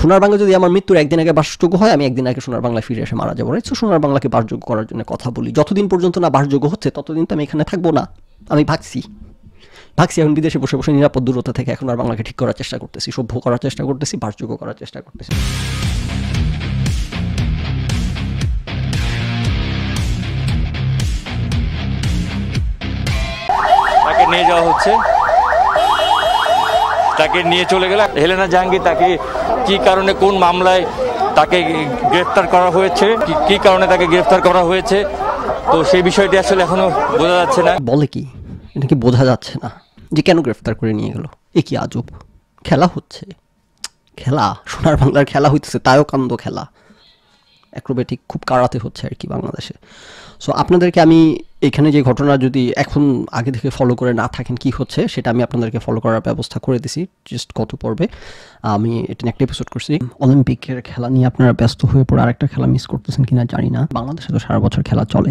সোনার বাংলা যদি আমার মৃত্যুর একদিন আগে বাসযোগ্য হয় আমি একদিন আগে সোনার বাংলা ফিরে এসে মারা যাবো রাইট সোনার বাংলাকে বাসযোগ্য করার জন্য কথা বলি যতদিন পর্যন্ত না বাসযোগ্য হচ্ছে ততদিন তো আমি এখানে থাকবো না আমি ভাগছি ভাগছি এখন বিদেশে বসে বসে নিরাপদ দূরতা থেকে এখন আর বাংলাকে ঠিক করার চেষ্টা করতেছি সভ্য করার চেষ্টা করতেছি বাসযোগ্য করার চেষ্টা করতেছি নিয়ে যাওয়া হচ্ছে তাকে নিয়ে চলে গেল হেলেনা জাহাঙ্গীর তাকে কি কারণে কোন মামলায় তাকে গ্রেফতার করা হয়েছে কি কারণে তাকে গ্রেফতার করা হয়েছে তো সেই বিষয়টি আসলে এখনো বোঝা যাচ্ছে না বলে কি এটা কি বোঝা যাচ্ছে না যে কেন গ্রেফতার করে নিয়ে গেল এ কি আজব খেলা হচ্ছে খেলা সোনার বাংলার খেলা হইতেছে তাইও কান্দ খেলা অ্যাক্রোবেটিক খুব কাড়াতে হচ্ছে আর কি বাংলাদেশে সো আপনাদেরকে আমি এখানে যে ঘটনা যদি এখন আগে থেকে ফলো করে না থাকেন কি হচ্ছে সেটা আমি আপনাদেরকে ফলো করার ব্যবস্থা করে দিছি জাস্ট কত পর্বে আমি এটা নিয়ে একটা এপিসোড করছি অলিম্পিকের খেলা নিয়ে আপনারা ব্যস্ত হয়ে পড়ে আরেকটা খেলা মিস করতেছেন কিনা জানি না বাংলাদেশে তো সারা বছর খেলা চলে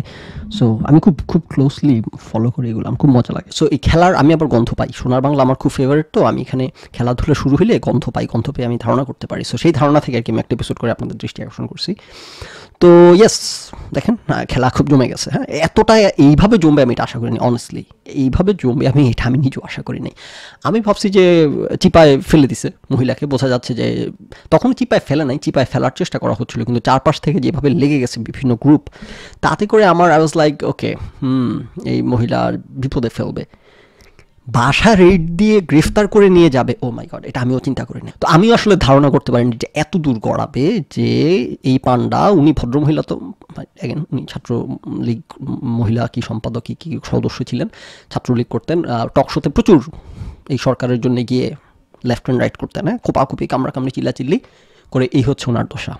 সো আমি খুব খুব ক্লোজলি ফলো করি এগুলো আমার খুব মজা লাগে সো এই খেলার আমি আবার গন্ধ পাই সোনার বাংলা আমার খুব ফেভারিট তো আমি এখানে খেলাধুলা শুরু হলে গন্ধ পাই গন্ধ পেয়ে আমি ধারণা করতে পারি সো সেই ধারণা থেকে আর কি আমি একটা এপিসোড করে আপনাদের দৃষ্টি আকর্ষণ করছি তো ইয়েস দেখেন খেলা খুব জমে গেছে হ্যাঁ এতটা এইভাবে জমবে আমি এটা আশা করিনি অনেস্টলি এইভাবে জমবে আমি এটা আমি নিজেও আশা করি নাই আমি ভাবছি যে চিপায় ফেলে দিছে মহিলাকে বোঝা যাচ্ছে যে তখন চিপায় ফেলে নাই চিপায় ফেলার চেষ্টা করা হচ্ছিল কিন্তু চারপাশ থেকে যেভাবে লেগে গেছে বিভিন্ন গ্রুপ তাতে করে আমার আই ওয়াজ লাইক ওকে হুম এই মহিলার বিপদে ফেলবে বাসা রেড দিয়ে গ্রেফতার করে নিয়ে যাবে ও মাই গড এটা আমিও চিন্তা করিনি তো আমিও আসলে ধারণা করতে পারিনি যে এত দূর গড়াবে যে এই পান্ডা উনি ভদ্রমহিলা তো উনি ছাত্রলীগ মহিলা কি সম্পাদক কি কি সদস্য ছিলেন ছাত্রলীগ করতেন টকশোতে প্রচুর এই সরকারের জন্য গিয়ে লেফট অ্যান্ড রাইট করতেন হ্যাঁ কোপাকুপি কামড়া কামড়ি চিল্লাচিল্লি করে এই হচ্ছে ওনার দশা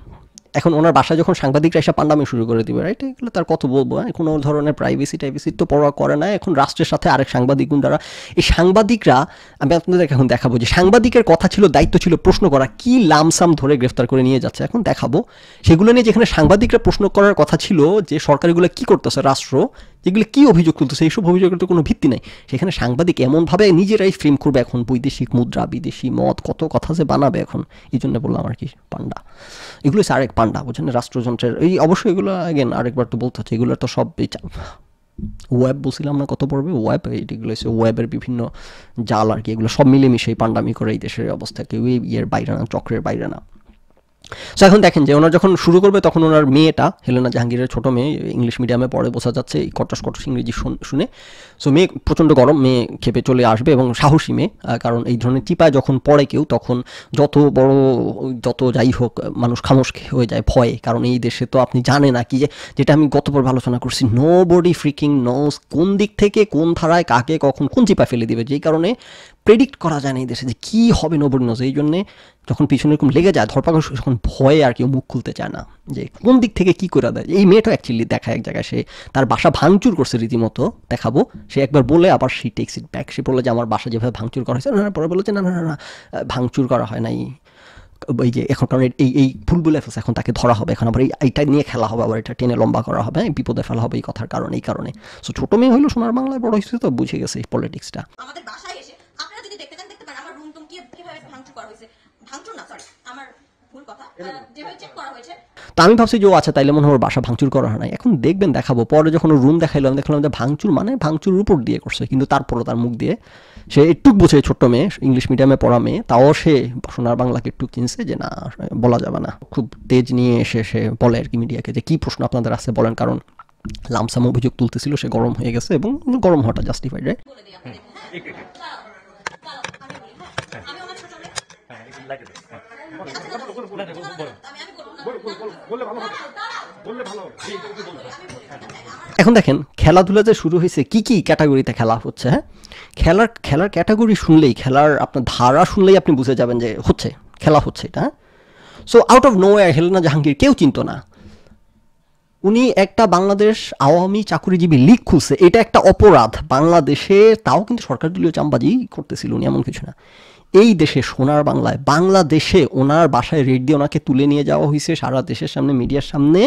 এখন ওনার বাসায় যখন সাংবাদিকরা এসে পান্ডামি শুরু করে দিবে রাইট এগুলো তার কত বলবো হ্যাঁ কোনো ধরনের প্রাইভেসি টাইভেসি তো পরোয়া করে না এখন রাষ্ট্রের সাথে আরেক সাংবাদিক গুন্ডারা এই সাংবাদিকরা আমি আপনাদেরকে এখন দেখাবো যে সাংবাদিকের কথা ছিল দায়িত্ব ছিল প্রশ্ন করা কি লামসাম ধরে গ্রেফতার করে নিয়ে যাচ্ছে এখন দেখাবো সেগুলো নিয়ে যেখানে সাংবাদিকরা প্রশ্ন করার কথা ছিল যে সরকারগুলো কি করতেছে রাষ্ট্র যেগুলো কি অভিযোগ তুলতেছে এইসব অভিযোগের তো কোনো ভিত্তি নাই সেখানে সাংবাদিক এমনভাবে নিজেরাই ফ্রেম করবে এখন বৈদেশিক মুদ্রা বিদেশি মত কত কথা যে বানাবে এখন এই জন্য বললাম আর কি পান্ডা এগুলো হচ্ছে আরেক পান্ডা পান্ডা বুঝছেন রাষ্ট্রযন্ত্রের এই অবশ্যই এগুলো আগেন আরেকবার তো বলতে হচ্ছে এগুলো তো সব ওয়েব বলছিলাম না কত পড়বে ওয়েব এইগুলো হচ্ছে ওয়েবের বিভিন্ন জাল আর কি এগুলো সব মিলেমিশে পান্ডামি করে এই দেশের অবস্থা কেউ ইয়ের বাইরে না চক্রের বাইরে না সো এখন দেখেন যে ওনার যখন শুরু করবে তখন ওনার মেয়েটা হেলেনা জাহাঙ্গীরের ছোটো মেয়ে ইংলিশ মিডিয়ামে পড়ে বোঝা যাচ্ছে এই কটস কটস ইংরেজি শুনে সো মেয়ে প্রচণ্ড গরম মেয়ে খেপে চলে আসবে এবং সাহসী মেয়ে কারণ এই ধরনের টিপায় যখন পড়ে কেউ তখন যত বড় যত যাই হোক মানুষ খামোশ হয়ে যায় ভয়ে কারণ এই দেশে তো আপনি জানেন না কি যে যেটা আমি গত পর্ব আলোচনা করছি নো বডি ফ্রিকিং নোস কোন দিক থেকে কোন ধারায় কাকে কখন কোন চিপা ফেলে দেবে যেই কারণে প্রেডিক্ট করা যায় না এই দেশে যে কী হবে নবনিউজ এই জন্যে যখন পিছনে এরকম লেগে যায় ধরপাকড় তখন ভয়ে আর কেউ মুখ খুলতে চায় না যে কোন দিক থেকে কী করে দেয় এই মেয়েটা অ্যাকচুয়ালি দেখা এক জায়গায় সে তার বাসা ভাঙচুর করছে রীতিমতো দেখাবো সে একবার বলে আবার সে টেক্স ইট ব্যাক সে বলে যে আমার বাসা যেভাবে ভাঙচুর করা হয়েছে না পরে বলেছে না না না ভাঙচুর করা হয় নাই এই যে এখন কারণ এই এই ফুলবুল বলে এখন তাকে ধরা হবে এখন আবার এই এইটা নিয়ে খেলা হবে আবার এটা টেনে লম্বা করা হবে হ্যাঁ? বিপদে ফেলা হবে এই কথার কারণে এই কারণে সো ছোটো মেয়ে হলো সোনার বাংলায় বড় হিসেবে তো বুঝে গেছে এই পলিটিক্সটা তা হ্যাঁ, হ্যাঁ। আমি ভাবছি যে ও আচ্ছা তাইলে মনে হয় ওর বাসা ভাঙচুর করা হয় না এখন দেখবেন দেখাবো পরে যখন রুম দেখাইলাম দেখলাম যে ভাঙচুর মানে ভাঙচুর উপর দিয়ে করছে কিন্তু তারপরও তার মুখ দিয়ে সে একটু বোঝে ছোট্ট মেয়ে ইংলিশ মিডিয়ামে পড়া মেয়ে তাও সে সোনার বাংলাকে একটু চিনছে যে না বলা যাবে না খুব তেজ নিয়ে এসে সে বলে আর কি মিডিয়াকে যে কী প্রশ্ন আপনাদের আছে বলেন কারণ লামসাম অভিযোগ তুলতেছিল সে গরম হয়ে গেছে এবং গরম হওয়াটা জাস্টিফাইড হ্যাঁ, রাইট হ্যাঁ। এখন দেখেন খেলাধুলা যে শুরু হয়েছে কি কি ক্যাটাগরিতে খেলা হচ্ছে হ্যাঁ খেলার খেলার ক্যাটাগরি শুনলেই খেলার আপনার ধারা শুনলেই আপনি বুঝে যাবেন যে হচ্ছে খেলা হচ্ছে এটা সো আউট অফ নো হেলেনা জাহাঙ্গীর কেউ চিনত না উনি একটা বাংলাদেশ আওয়ামী চাকুরিজীবী লীগ খুলছে এটা একটা অপরাধ বাংলাদেশে তাও কিন্তু সরকার দলীয় চামবাজি করতেছিল উনি এমন কিছু না এই দেশে সোনার বাংলায় বাংলাদেশে ওনার বাসায় রেড দিয়ে ওনাকে তুলে নিয়ে যাওয়া হয়েছে সারা দেশের সামনে মিডিয়ার সামনে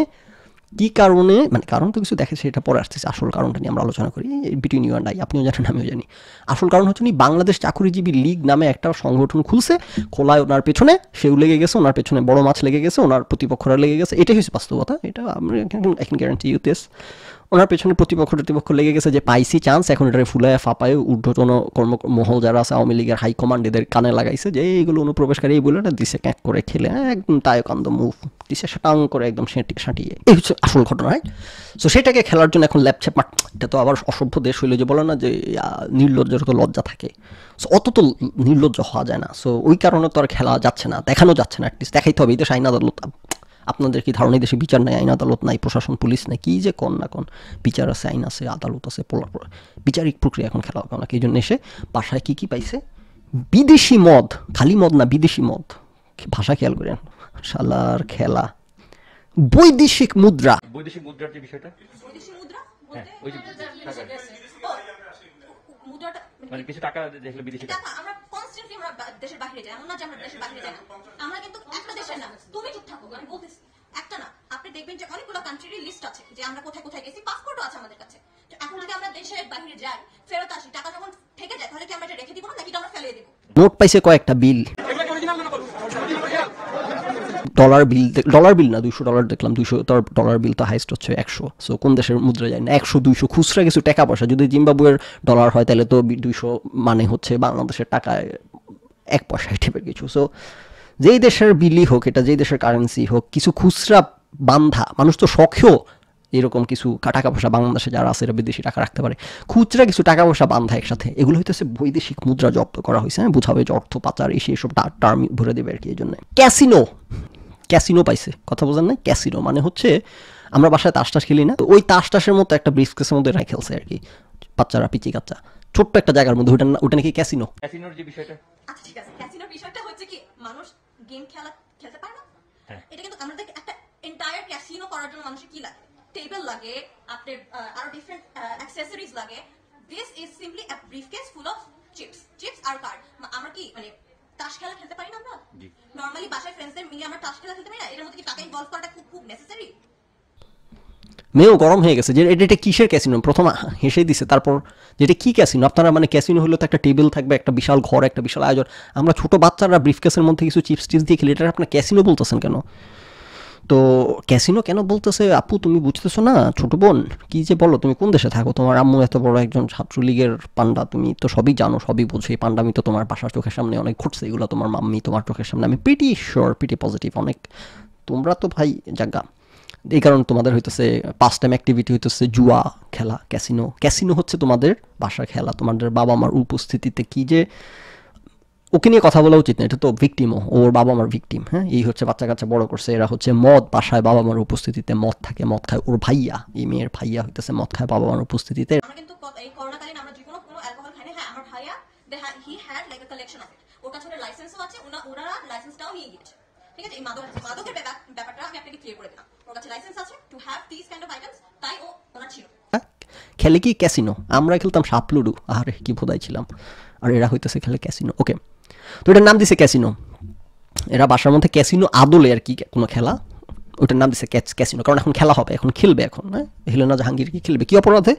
কি কারণে মানে কারণ তো কিছু দেখে সেটা পরে আসতেছে আসল কারণটা নিয়ে আমরা আলোচনা করি বিটুইন ইউ অ্যান্ড আই আপনিও জানেন আমিও জানি আসল কারণ হচ্ছে উনি বাংলাদেশ চাকরিজীবী লীগ নামে একটা সংগঠন খুলছে খোলায় ওনার পেছনে সেও লেগে গেছে ওনার পেছনে বড় মাছ লেগে গেছে ওনার প্রতিপক্ষরা লেগে গেছে এটাই হচ্ছে বাস্তবতা এটা আমরা গ্যারান্টি ইউ দিস ওনার পেছনে প্রতিপক্ষ প্রতিপক্ষ লেগে গেছে যে পাইসি চান্স এখন এটা ফুলায় ফাপায় ঊর্ধ্বতন কর্ম মহল যারা আছে আওয়ামী লীগের হাইকমান্ড এদের কানে লাগাইছে যে এইগুলো অনুপ্রবেশকারী এই বলে না দিছে ক্যাঁক করে খেলে একদম তায়কান্দ মুভ দিছে শাটাং করে একদম সাঁটিয়ে এই হচ্ছে আসল ঘটনা রাইট সো সেটাকে খেলার জন্য এখন ল্যাপছে পাট এটা তো আবার অসভ্য দেশ হইলো যে বলে না যে নির্লজ্জ তো লজ্জা থাকে সো অত তো নির্লজ্জ হওয়া যায় না সো ওই কারণে তো আর খেলা যাচ্ছে না দেখানো যাচ্ছে না অ্যাটলিস্ট দেখাইতে হবে এদের আইন আদালত আপনাদের কি ধারণা দেশে বিচার নাই আইন আদালত নাই প্রশাসন পুলিশ নাই কি যে কোন না কোন বিচার আছে আইন আছে আদালত আছে পোলার বিচারিক প্রক্রিয়া এখন খেলা হবে অনেকে এই জন্য এসে বাসায় কী কী পাইছে বিদেশি মদ খালি মদ না বিদেশি মদ ভাষা খেয়াল করেন শালার খেলা বৈদেশিক মুদ্রা বৈদেশিক মুদ্রার যে বিষয়টা বৈদেশিক মুদ্রা হ্যাঁ, মুদ্রাটা মানে লিস্ট আছে যে আমরা কোথায় কোথায় গেছি পাসপোর্টও আছে আমাদের কাছে এখন যদি আমরা দেশের বাইরে যাই ফেরত আসি টাকা যখন থেকে যায় তাহলে কি আমরা এটা রেখে দিব নাকি আমরা ফেলে দিব নোট কয়েকটা বিল ডলার বিল ডলার বিল না দুশো ডলার দেখলাম দুশো ডলার বিল তো হাইস্ট হচ্ছে একশো সো কোন দেশের মুদ্রা যায় না একশো দুইশো খুচরা কিছু টাকা পয়সা যদি জিম্বাবুয়ের ডলার হয় তাহলে তো দুইশো মানে হচ্ছে বাংলাদেশের টাকায় এক পয়সা টাইপের কিছু সো যেই দেশের বিলই হোক এটা যেই দেশের কারেন্সি হোক কিছু খুচরা বান্ধা মানুষ তো শখেও এরকম কিছু টাকা পয়সা বাংলাদেশে যারা আছে এরা বিদেশি টাকা রাখতে পারে খুচরা কিছু টাকা পয়সা বান্ধা একসাথে এগুলো হইতেছে বৈদেশিক মুদ্রা জব্দ করা হয়েছে হ্যাঁ বুঝাবে যে অর্থ পাচার এসে এসব টার্ম ভরে দেবে আর কি এই জন্য ক্যাসিনো ক্যাসিনো পাইছে কথা বোঝেন না ক্যাসিনো মানে হচ্ছে আমরা বাসায় তাস টাস খেলি না তো ওই তাস টাসের মতো একটা ব্রিফ কেসের মধ্যে এরা খেলছে আর কি বাচ্চারা পিচি কাচ্চা ছোট্ট একটা জায়গার মধ্যে ওটা ওটা নাকি ক্যাসিনো ক্যাসিনোর যে বিষয়টা আচ্ছা ঠিক আছে ক্যাসিনোর বিষয়টা হচ্ছে কি মানুষ গেম খেলা খেলতে পারে না হ্যাঁ। এটা কিন্তু আমাদের একটা এন্টায়ার ক্যাসিনো করার জন্য মানুষের কি লাগে টেবিল লাগে আপনার আর ডিফারেন্ট অ্যাকসেসরিজ লাগে this is simply a briefcase full of chips chips আর কার্ড আমরা কি মানে তাস খেলা খেলতে পারি না আমরা নর্মালি বাসায় ফ্রেন্ডসদের মিলে আমরা তাস খেলা খেলতে পারি না এর মধ্যে কি টাকা ইনভলভ করাটা খুব খুব নেসেসারি মেয়েও গরম হয়ে গেছে যে এটা এটা কিসের ক্যাসিনো প্রথম হেসে দিছে তারপর যেটা কী ক্যাসিনো আপনারা মানে ক্যাসিনো হলো তো একটা টেবিল থাকবে একটা বিশাল ঘর একটা বিশাল আয়োজন আমরা ছোটো বাচ্চারা ব্রিফকেসের মধ্যে কিছু চিপস টিপস দিয়ে খেলি এটা আপনার ক্যাসিনো বলতেছেন কেন তো ক্যাসিনো কেন বলতেছে আপু তুমি বুঝতেছো না ছোট বোন কি যে বলো তুমি কোন দেশে থাকো তোমার আম্মু এত বড় একজন ছাত্রলীগের পান্ডা তুমি তো সবই জানো সবই বুঝো এই পান্ডা আমি তো তোমার বাসার চোখের সামনে অনেক ঘটছে এগুলো তোমার মাম্মি তোমার চোখের সামনে আমি পিটি শিওর পিটি পজিটিভ অনেক তোমরা তো ভাই জাগা এই কারণে তোমাদের হইতেছে পাস্ট টাইম অ্যাক্টিভিটি হইতেছে জুয়া খেলা ক্যাসিনো ক্যাসিনো হচ্ছে তোমাদের বাসা খেলা তোমাদের বাবা মার উপস্থিতিতে কী যে ওকে নিয়ে কথা বলা উচিত না এটা তো ভিকটিমও ওর বাবা মার ভিকটিম হ্যাঁ এই হচ্ছে বাচ্চা কাচ্চা বড় করছে এরা হচ্ছে মদ বাসায় বাবা মার উপস্থিতিতে মদ থাকে মদ খায় ওর ভাইয়া এই মেয়ের ভাইয়া হইতেছে মদ খায় বাবা মার উপস্থিতিতে খেলে কি ক্যাসিনো আমরা খেলতাম সাপলুডু আর কি ভোদাই ছিলাম আর এরা হইতেছে খেলে ক্যাসিনো ওকে তো এটার নাম দিছে ক্যাসিনো এরা বাসার মধ্যে ক্যাসিনো আদলে আর কি কোনো খেলা ওইটার নাম দিছে ক্যাচ ক্যাসিনো কারণ এখন খেলা হবে এখন খেলবে এখন হ্যাঁ হিলেনা জাহাঙ্গীর কি খেলবে কী অপরাধে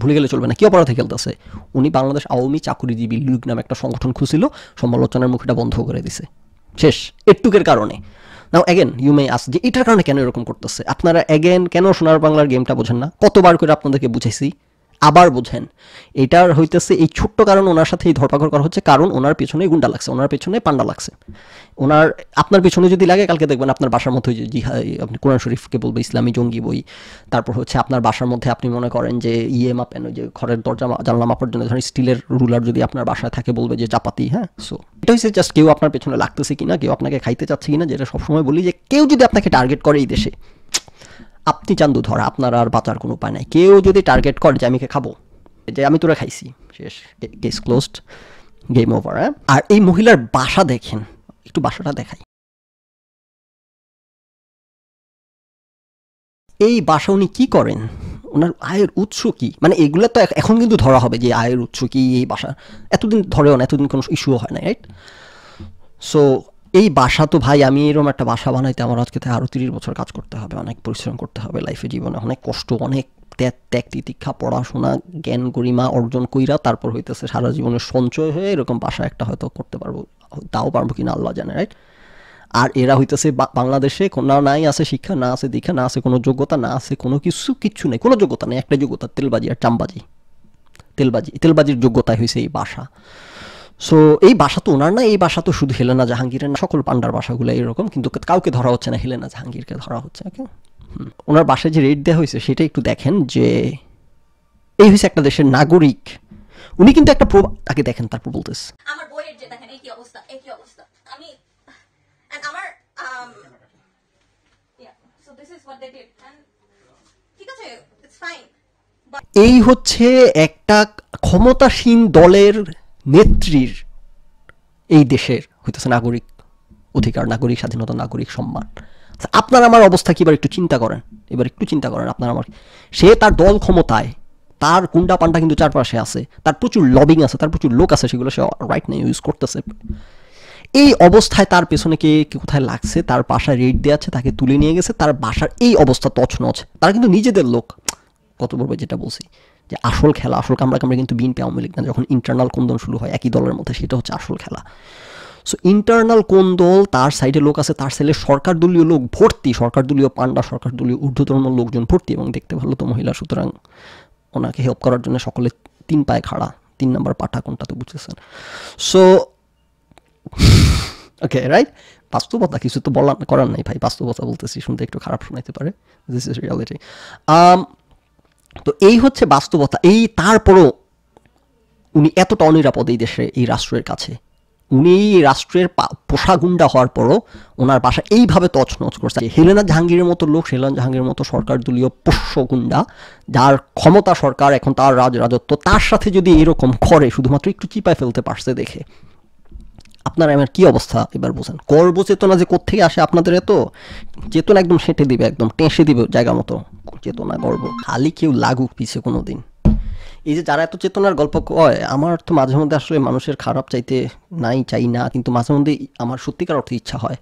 ভুলে গেলে চলবে না কী অপরাধে খেলতেছে উনি বাংলাদেশ আওয়ামী চাকুরিজীবী লীগ নামে একটা সংগঠন খুঁজছিল সমালোচনার মুখটা বন্ধ করে দিছে শেষ এটুকের কারণে নাও অ্যাগেন ইউ মে আস যে এটার কারণে কেন এরকম করতেছে আপনারা অ্যাগেন কেন সোনার বাংলার গেমটা বোঝেন না কতবার করে আপনাদেরকে বুঝেছি আবার বোঝেন এটার হইতেছে এই ছোট্ট কারণ ওনার সাথে এই ধরপাকড় করা হচ্ছে কারণ ওনার পেছনে গুন্ডা লাগছে ওনার পেছনে পান্ডা লাগছে ওনার আপনার পেছনে যদি লাগে কালকে দেখবেন আপনার বাসার মধ্যে জিহাই আপনি কোরআন শরীফকে বলবে ইসলামী জঙ্গি বই তারপর হচ্ছে আপনার বাসার মধ্যে আপনি মনে করেন যে ইয়ে মাপেন ওই যে ঘরের দরজা জানলা মাপার জন্য ধরেন স্টিলের রুলার যদি আপনার বাসায় থাকে বলবে যে চাপাতি হ্যাঁ সো এটা হচ্ছে জাস্ট কেউ আপনার পেছনে লাগতেছে কিনা কেউ আপনাকে খাইতে চাচ্ছে কিনা যেটা সবসময় বলি যে কেউ যদি আপনাকে টার্গেট করে এই দেশে আপনি চান্দু ধরা আপনার আর বাঁচার কোনো উপায় নাই কেউ যদি টার্গেট করে যে আমি খাবো যে আমি তোরা খাইছি শেষ কেস ক্লোজড গেম ওভার হ্যাঁ আর এই মহিলার বাসা দেখেন একটু বাসাটা দেখাই এই বাসা উনি কী করেন ওনার আয়ের উৎস কি মানে এগুলো তো এখন কিন্তু ধরা হবে যে আয়ের উৎস কি এই বাসা এতদিন ধরেও না এতদিন কোনো ইস্যুও হয় না রাইট সো এই বাসা তো ভাই আমি এরকম একটা বাসা বানাইতে আমার আজকে থেকে আরও তিরিশ বছর কাজ করতে হবে অনেক পরিশ্রম করতে হবে লাইফে জীবনে অনেক কষ্ট অনেক ত্যাগ ত্যাগ তিতিক্ষা পড়াশোনা জ্ঞান গরিমা অর্জন কইরা তারপর হইতেছে সারা জীবনের সঞ্চয় হয়ে এরকম বাসা একটা হয়তো করতে পারবো তাও পারবো কিনা আল্লাহ জানে রাইট আর এরা হইতেছে বাংলাদেশে না নাই আছে শিক্ষা না আছে দীক্ষা না আছে কোনো যোগ্যতা না আছে কোনো কিছু কিচ্ছু নেই কোনো যোগ্যতা নেই একটা যোগ্যতা তেলবাজি আর চামবাজি তেলবাজি তেলবাজির যোগ্যতাই হয়েছে এই বাসা সো এই বাসা তো ওনার না এই বাসা তো শুধু হেলেনা জাহাঙ্গীরের না সকল পান্ডার বাসাগুলো এরকম কিন্তু কাউকে ধরা হচ্ছে না হেলেনা জাহাঙ্গীরকে ধরা হচ্ছে ওকে ওনার বাসায় যে রেট দেওয়া হয়েছে সেটা একটু দেখেন যে এই হয়েছে একটা দেশের নাগরিক উনি কিন্তু একটা প্রভাব আগে দেখেন তারপর বলতেছে আমার বইয়ের যে দেখেন এই কি অবস্থা এই কি অবস্থা আমি আমার um, ঠিক আছে ইটস ফাইন এই হচ্ছে একটা ক্ষমতাসীন দলের নেত্রীর এই দেশের হইতেছে নাগরিক অধিকার নাগরিক স্বাধীনতা নাগরিক সম্মান আচ্ছা, আপনার আমার অবস্থা কি এবার একটু চিন্তা করেন এবার একটু চিন্তা করেন আপনার আমার সে তার দল ক্ষমতায় তার কুন্ডা পান্ডা কিন্তু চারপাশে আছে তার প্রচুর লবিং আছে তার প্রচুর লোক আছে সেগুলো সে রাইট নেই ইউজ করতেছে এই অবস্থায় তার পেছনে কে কোথায় লাগছে তার বাসায় রেড দেওয়া আছে তাকে তুলে নিয়ে গেছে তার বাসার এই অবস্থা তছনছ তারা কিন্তু নিজেদের লোক কত বলবো যেটা বলছি যে আসল খেলা আসল কামড়াকামড়ি কিন্তু বিএনপি আওয়ামী লীগ না যখন ইন্টারনাল কোন্দল শুরু হয় একই দলের মধ্যে সেটা হচ্ছে আসল খেলা সো ইন্টারনাল কোন দল তার সাইডে লোক আছে তার সাইডে সরকার দলীয় লোক ভর্তি সরকার দলীয় পান্ডা সরকার দলীয় ঊর্ধ্বতম লোকজন ভর্তি এবং দেখতে ভালো তো মহিলা সুতরাং ওনাকে হেল্প করার জন্য সকলে তিন পায়ে খাড়া তিন নম্বর পাঠা কোনটা তো বুঝেছেন সো ওকে রাইট বাস্তবতা কিছু তো বলার করার নাই ভাই বাস্তবতা বলতেছি শুনতে একটু খারাপ শোনাইতে পারে দিস ইজ রিয়ালিটি তো এই হচ্ছে বাস্তবতা এই তারপরও উনি এতটা অনিরাপদ এই দেশে এই রাষ্ট্রের কাছে উনি এই রাষ্ট্রের পোষা গুন্ডা হওয়ার পরও ওনার বাসা এইভাবে তছনছ করছে হেলেনা জাহাঙ্গীরের মতো লোক হেলেনা জাহাঙ্গীরের মতো সরকার দলীয় গুন্ডা যার ক্ষমতা সরকার এখন তার রাজ রাজত্ব তার সাথে যদি এরকম করে শুধুমাত্র একটু চিপায় ফেলতে পারছে দেখে আপনার আমার কি অবস্থা এবার বুঝেন গর্ব চেতনা যে কোথেকে আসে আপনাদের এত চেতনা একদম সেঁটে দিবে একদম টেঁসে দিবে জায়গা মতো চেতনা গর্ব খালি কেউ লাগুক পিছিয়ে কোনো দিন এই যে যারা এত চেতনার গল্প কয় আমার তো মাঝে মধ্যে আসলে মানুষের খারাপ চাইতে নাই চাই না কিন্তু মাঝে মধ্যে আমার সত্যিকার অর্থে ইচ্ছা হয়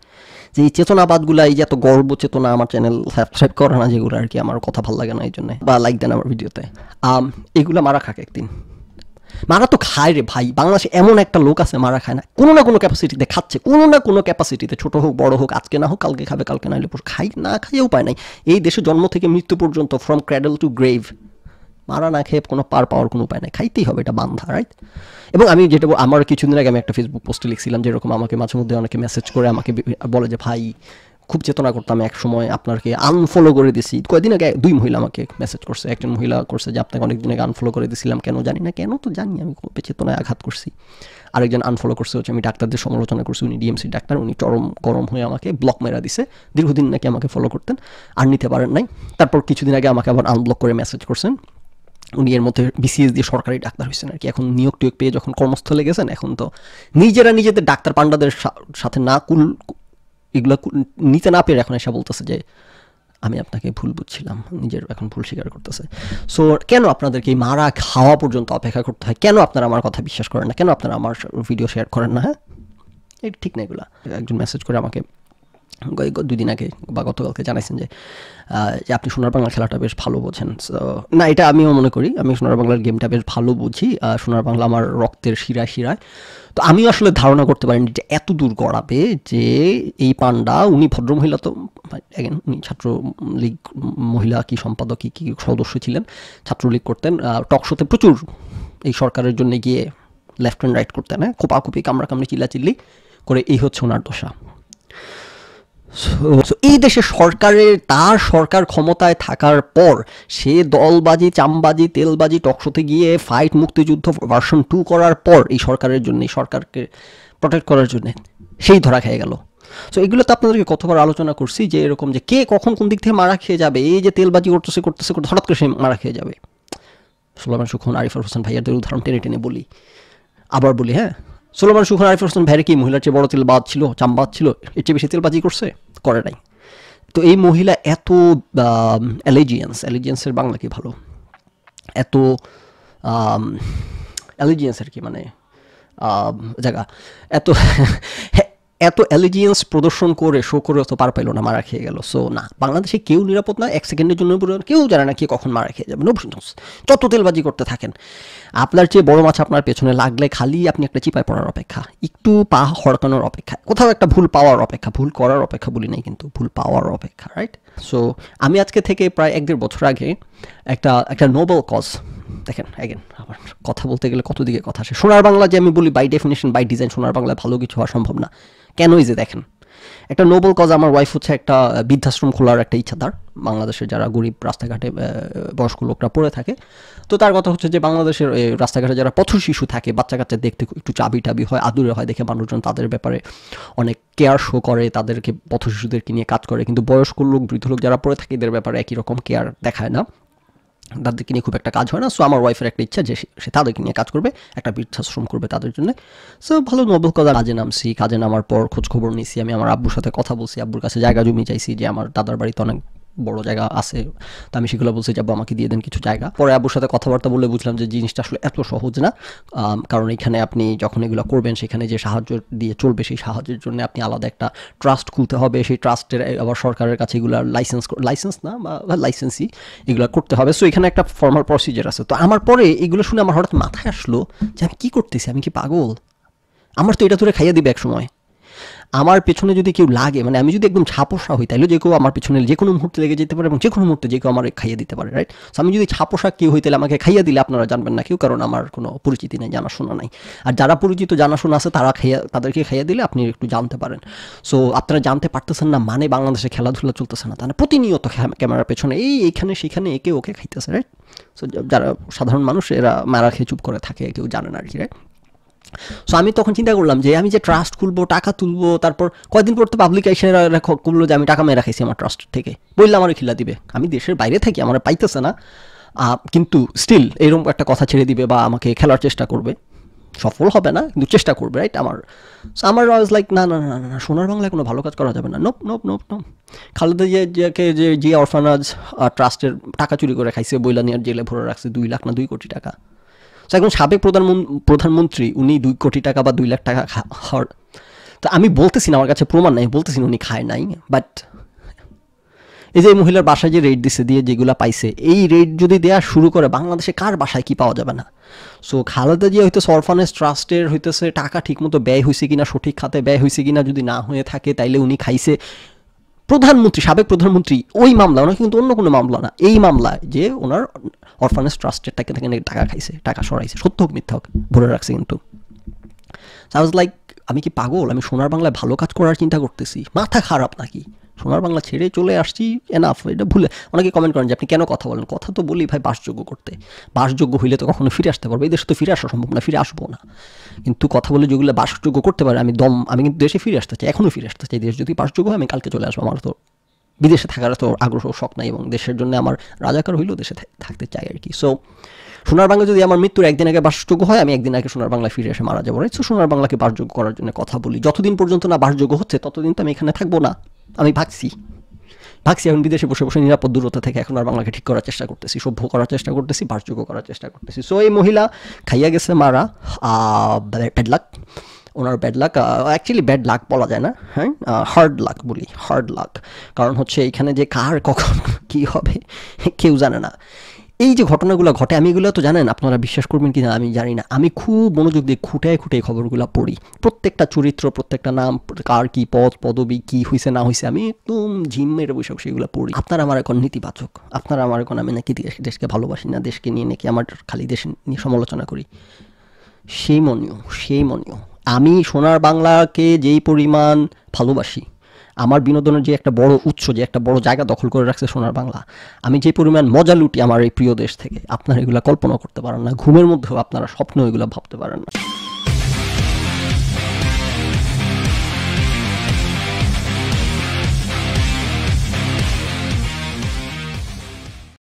যে এই চেতনাবাদগুলো এই যে এত গর্ব চেতনা আমার চ্যানেল সাবস্ক্রাইব করে না যেগুলো আর কি আমার কথা ভালো লাগে না এই জন্য বা লাইক দেন আমার ভিডিওতে এগুলো মারা খাক একদিন মারা তো খায় রে ভাই বাংলাদেশে এমন একটা লোক আছে মারা খায় না কোনো না কোনো ক্যাপাসিটিতে খাচ্ছে কোনো না কোনো ক্যাপাসিটিতে ছোটো হোক বড় হোক আজকে না হোক কালকে খাবে কালকে না হলে খাই না খাইয়ে উপায় নাই এই দেশে জন্ম থেকে মৃত্যু পর্যন্ত ফ্রম ক্র্যাডেল টু গ্রেভ মারা না খেয়ে কোনো পার পাওয়ার কোনো উপায় নাই খাইতেই হবে এটা বান্ধা রাইট এবং আমি যেটা আমার কিছুদিন আগে আমি একটা ফেসবুক পোস্টে লিখছিলাম যেরকম আমাকে মাঝে মধ্যে অনেকে মেসেজ করে আমাকে বলে যে ভাই খুব চেতনা করতাম এক সময় আপনাকে আনফলো করে দিছি কয়দিন আগে দুই মহিলা আমাকে মেসেজ করছে একজন মহিলা করছে যে আপনাকে অনেকদিন আগে আনফলো করে দিছিলাম কেন জানি না কেন তো জানি আমি খুব চেতনায় আঘাত করছি আরেকজন আনফলো করছে হচ্ছে আমি ডাক্তারদের সমালোচনা করছি উনি ডিএমসি ডাক্তার উনি চরম গরম হয়ে আমাকে ব্লক মেরা দিছে দীর্ঘদিন নাকি আমাকে ফলো করতেন আর নিতে পারেন নাই তারপর কিছুদিন আগে আমাকে আবার আনব্লক করে মেসেজ করছেন উনি এর মধ্যে বিসিএস দিয়ে সরকারি ডাক্তার হয়েছেন আর কি এখন নিয়োগ টিয়োগ পেয়ে যখন কর্মস্থলে গেছেন এখন তো নিজেরা নিজেদের ডাক্তার পান্ডাদের সাথে না কুল এগুলো নিতে না পেরে এখন এসে বলতেছে যে আমি আপনাকে ভুল বুঝছিলাম নিজের এখন ভুল স্বীকার করতেছে সো কেন আপনাদেরকে এই মারা খাওয়া পর্যন্ত অপেক্ষা করতে হয় কেন আপনারা আমার কথা বিশ্বাস করেন না কেন আপনারা আমার ভিডিও শেয়ার করেন না হ্যাঁ ঠিক না এগুলো একজন মেসেজ করে আমাকে দুদিন আগে বা গতকালকে জানাইছেন যে যে আপনি সোনার বাংলা খেলাটা বেশ ভালো বোঝেন না এটা আমিও মনে করি আমি সোনার বাংলার গেমটা বেশ ভালো বুঝি সোনার বাংলা আমার রক্তের শিরা শিরায় তো আমিও আসলে ধারণা করতে পারিনি যে এত দূর গড়াবে যে এই পান্ডা উনি ভদ্রমহিলা তো মানে উনি ছাত্রলীগ মহিলা কি সম্পাদক কি কী সদস্য ছিলেন ছাত্রলীগ করতেন টকশোতে প্রচুর এই সরকারের জন্য গিয়ে লেফট অ্যান্ড রাইট করতেন হ্যাঁ কোপাকুপি চিল্লা চিল্লি করে এই হচ্ছে ওনার দশা এই দেশে সরকারের তার সরকার ক্ষমতায় থাকার পর সে দলবাজি চামবাজি তেলবাজি টকশোতে গিয়ে ফাইট মুক্তিযুদ্ধ ভার্সন টু করার পর এই সরকারের জন্য সরকারকে প্রোটেক্ট করার জন্য সেই ধরা খেয়ে গেল সো এগুলো তো আপনাদেরকে কতবার আলোচনা করছি যে এরকম যে কে কখন কোন দিক থেকে মারা খেয়ে যাবে এই যে তেলবাজি করতেছে করতেছে করতে হঠাৎ করে সে মারা খেয়ে যাবে সুলামান সুখন আরিফার হোসেন ভাইয়াদের উদাহরণ টেনে টেনে বলি আবার বলি হ্যাঁ সোলোমন সুখন আরিফ হোসেন ভাইয়ের কি মহিলার চেয়ে বড় বাদ ছিল বাদ ছিল এর চেয়ে বেশি বাজি করছে করে নাই তো এই মহিলা এত অ্যালিজিয়েন্স অ্যালিজিয়েন্সের বাংলা কি ভালো এত অ্যালিজিয়েন্স আর কি মানে জায়গা এত এত অ্যালিজিয়েন্স প্রদর্শন করে শো করে তো পার পাইলো না মারা খেয়ে গেল সো না বাংলাদেশে কেউ নিরাপদ না এক সেকেন্ডের জন্য কেউ জানে না কি কখন মারা খেয়ে যাবে নোভস যত তেলবাজি করতে থাকেন আপনার চেয়ে বড় মাছ আপনার পেছনে লাগলে খালি আপনি একটা চিপায় পড়ার অপেক্ষা একটু পা হড়কানোর অপেক্ষা কোথাও একটা ভুল পাওয়ার অপেক্ষা ভুল করার অপেক্ষা বলি নাই কিন্তু ভুল পাওয়ার অপেক্ষা রাইট সো আমি আজকে থেকে প্রায় এক দেড় বছর আগে একটা একটা নোবেল কজ দেখেন অ্যাগেন আমার কথা বলতে গেলে কত কথা আসে সোনার বাংলা যে আমি বলি বাই ডেফিনেশন বাই ডিজাইন সোনার বাংলা ভালো কিছু হওয়া সম্ভব না কেন এই যে দেখেন একটা নোবেল কজ আমার ওয়াইফ হচ্ছে একটা বৃদ্ধাশ্রম খোলার একটা ইচ্ছা তার বাংলাদেশের যারা গরিব রাস্তাঘাটে বয়স্ক লোকরা পড়ে থাকে তো তার কথা হচ্ছে যে বাংলাদেশের রাস্তাঘাটে যারা পথ শিশু থাকে বাচ্চা কাচ্চা দেখতে একটু চাবি টাবি হয় আদুরে হয় দেখে মানুষজন তাদের ব্যাপারে অনেক কেয়ার শো করে তাদেরকে পথ শিশুদেরকে নিয়ে কাজ করে কিন্তু বয়স্ক লোক বৃদ্ধ লোক যারা পড়ে থাকে এদের ব্যাপারে একই রকম কেয়ার দেখায় না তাদেরকে নিয়ে খুব একটা কাজ হয় না সো আমার ওয়াইফের একটা ইচ্ছা যে সে তাদেরকে নিয়ে কাজ করবে একটা বৃদ্ধাশ্রম করবে তাদের জন্য সো ভালো নবল কথা কাজে নামছি কাজে নামার পর খোঁজখবর নিয়েছি আমি আমার আব্বুর সাথে কথা বলছি আব্বুর কাছে জায়গা জমি চাইছি যে আমার দাদার বাড়িতে অনেক বড় জায়গা আছে তো আমি সেগুলো বলছি যাবো আমাকে দিয়ে দেন কিছু জায়গা পরে আবুর সাথে কথাবার্তা বলে বুঝলাম যে জিনিসটা আসলে এত সহজ না কারণ এখানে আপনি যখন এগুলো করবেন সেখানে যে সাহায্য দিয়ে চলবে সেই সাহায্যের জন্য আপনি আলাদা একটা ট্রাস্ট খুলতে হবে সেই ট্রাস্টের আবার সরকারের কাছে এগুলো লাইসেন্স লাইসেন্স না বা লাইসেন্সই এগুলো করতে হবে সো এখানে একটা ফর্মাল প্রসিজার আছে তো আমার পরে এগুলো শুনে আমার হঠাৎ মাথায় আসলো যে আমি কী করতেছি আমি কি পাগল আমার তো এটা ধরে খাইয়ে দিবে এক সময় আমার পেছনে যদি কেউ লাগে মানে আমি যদি একদম ছাপোষা হই তাহলে যে কেউ আমার পেছনে যে কোনো মুহূর্তে লেগে যেতে পারে এবং যে কোনো মুহূর্তে যে কেউ আমার খাইয়ে দিতে পারে রাইট সো আমি যদি ছাপসা কেউ হই তাহলে আমাকে খাইয়ে দিলে আপনারা জানবেন না কেউ কারণ আমার কোনো পরিচিতি নেই জানাশোনা নাই আর যারা পরিচিত জানাশোনা আছে তারা খাইয়া তাদেরকে খাইয়ে দিলে আপনি একটু জানতে পারেন সো আপনারা জানতে পারতেছেন না মানে বাংলাদেশে খেলাধুলা চলতেছে না তাহলে প্রতিনিয়ত ক্যামেরার পেছনে এই এখানে সেখানে একে ওকে খাইতেছে রাইট সো যারা সাধারণ মানুষ এরা মারা খেয়ে চুপ করে থাকে কেউ জানেন আর কি রাইট সো আমি তখন চিন্তা করলাম যে আমি যে ট্রাস্ট খুলবো টাকা তুলবো তারপর কয়দিন পর তো পাবলিকেশনের খুললো যে আমি টাকা মেয়ে রাখাইছি আমার ট্রাস্ট থেকে বললাম আমার খিলা দিবে আমি দেশের বাইরে থাকি আমার পাইতেছে না কিন্তু স্টিল এরকম একটা কথা ছেড়ে দিবে বা আমাকে খেলার চেষ্টা করবে সফল হবে না কিন্তু চেষ্টা করবে রাইট আমার সো আমার ওয়াজ লাইক না না না না সোনার বাংলায় কোনো ভালো কাজ করা যাবে না nope nope nope nope Khaleda জিয়াকে যে জিয়া অরফানাজ ট্রাস্টের টাকা চুরি করে খাইছে বইলা নিয়ে জেলে ভরে রাখছে দুই লাখ না দুই কোটি টাকা তো একজন সাবেক প্রধানমন্ত্রী উনি দুই কোটি টাকা বা দুই লাখ টাকা খাওয়ার তো আমি বলতেছি না আমার কাছে প্রমাণ নাই বলতেছি উনি খায় নাই বাট এই যে মহিলার বাসায় যে রেট দিছে দিয়ে যেগুলো পাইছে এই রেট যদি দেওয়া শুরু করে বাংলাদেশে কার বাসায় কি পাওয়া যাবে না সো খালেদা জিয়া হইতেছে অরফানেজ ট্রাস্টের হইতেছে টাকা ঠিকমতো ব্যয় হয়েছে কিনা সঠিক খাতে ব্যয় হয়েছে কিনা যদি না হয়ে থাকে তাইলে উনি খাইছে প্রধানমন্ত্রী সাবেক প্রধানমন্ত্রী ওই মামলা ওনার কিন্তু অন্য কোনো মামলা না এই মামলায় যে ওনার অরফানেস ট্রাস্টের টাকা থেকে টাকা খাইছে টাকা সরাইছে সত্য হোক মিথ্যা হোক ভরে রাখছে কিন্তু আই ওয়াজ লাইক আমি কি পাগল আমি সোনার বাংলায় ভালো কাজ করার চিন্তা করতেছি মাথা খারাপ নাকি সোনার বাংলা ছেড়ে চলে আসছি এনাফ এটা ভুলে অনেকে কমেন্ট করেন যে আপনি কেন কথা বলেন কথা তো বলি ভাই বাসযোগ্য করতে বাসযোগ্য হইলে তো কখনো ফিরে আসতে পারবো এই দেশে তো ফিরে আসা সম্ভব না ফিরে আসবো না কিন্তু কথা বলে যেগুলো বাসযোগ্য করতে পারে আমি দম আমি কিন্তু দেশে ফিরে আসতে চাই এখনও ফিরে আসতে চাই দেশ যদি বাসযোগ্য হয় আমি কালকে চলে আসবো আমার তো বিদেশে থাকার তো আগ্রহ শখ নাই এবং দেশের জন্য আমার রাজাকার হইলেও দেশে থাকতে চাই আর কি সো সোনার বাংলা যদি আমার মৃত্যুর একদিন আগে বাসযোগ্য হয় আমি একদিন আগে সোনার বাংলা ফিরে এসে মারা যাবো রাইট সো সোনার বাংলাকে বাসযোগ্য করার জন্য কথা বলি যতদিন পর্যন্ত না বাসযোগ্য হচ্ছে ততদিন তো আমি এখানে থাকবো না আমি ভাগছি ভাগছি এখন বিদেশে বসে বসে নিরাপদ দূরতা থেকে এখন আর বাংলাকে ঠিক করার চেষ্টা করতেছি সভ্য করার চেষ্টা করতেছি বাসযোগ্য করার চেষ্টা করতেছি সো এই মহিলা খাইয়া গেছে মারা ব্যাড লাক ওনার bad luck actually bad luck বলা যায় না হ্যাঁ হার্ড লাক বলি হার্ড লাক কারণ হচ্ছে এইখানে যে কার কখন কি হবে কেউ জানে না এই যে ঘটনাগুলো ঘটে আমি এগুলো তো জানেন আপনারা বিশ্বাস করবেন কি আমি জানি না আমি খুব মনোযোগ দিয়ে খুঁটায় খুঁটে খবরগুলো পড়ি প্রত্যেকটা চরিত্র প্রত্যেকটা নাম কার কী পদ পদবি কী হয়েছে না হয়েছে আমি একদম ঝিম মেরে বসে সেগুলো পড়ি আপনারা আমার এখন নেতিবাচক আপনারা আমার এখন আমি নাকি দেশকে ভালোবাসি না দেশকে নিয়ে নাকি আমার খালি দেশ নিয়ে সমালোচনা করি সেই মনীয় সেই মনীয় আমি সোনার বাংলাকে যেই পরিমাণ ভালোবাসি আমার বিনোদনের যে একটা বড় উৎস যে একটা বড় জায়গা দখল করে রাখছে সোনার বাংলা আমি যে পরিমাণ মজা লুটি আমার এই প্রিয় দেশ থেকে আপনারা এগুলো কল্পনা করতে পারেন না ঘুমের মধ্যেও আপনারা স্বপ্ন এগুলো ভাবতে পারেন না